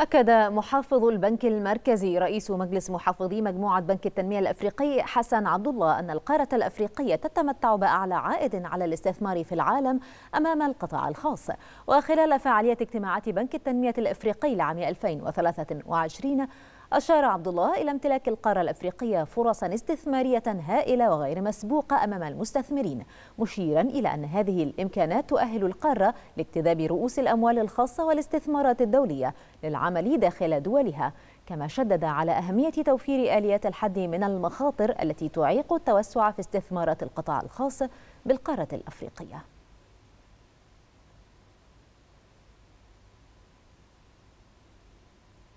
أكد محافظ البنك المركزي رئيس مجلس محافظي مجموعة بنك التنمية الأفريقي حسن عبد الله أن القارة الأفريقية تتمتع بأعلى عائد على الاستثمار في العالم أمام القطاع الخاص وخلال فعالية اجتماعات بنك التنمية الأفريقي لعام 2023 أشار عبد الله إلى امتلاك القارة الأفريقية فرصا استثمارية هائلة وغير مسبوقة أمام المستثمرين مشيرا إلى أن هذه الإمكانات تؤهل القارة لاكتذاب رؤوس الأموال الخاصة والاستثمارات الدولية للعمل داخل دولها كما شدد على أهمية توفير آليات الحد من المخاطر التي تعيق التوسع في استثمارات القطاع الخاص بالقارة الأفريقية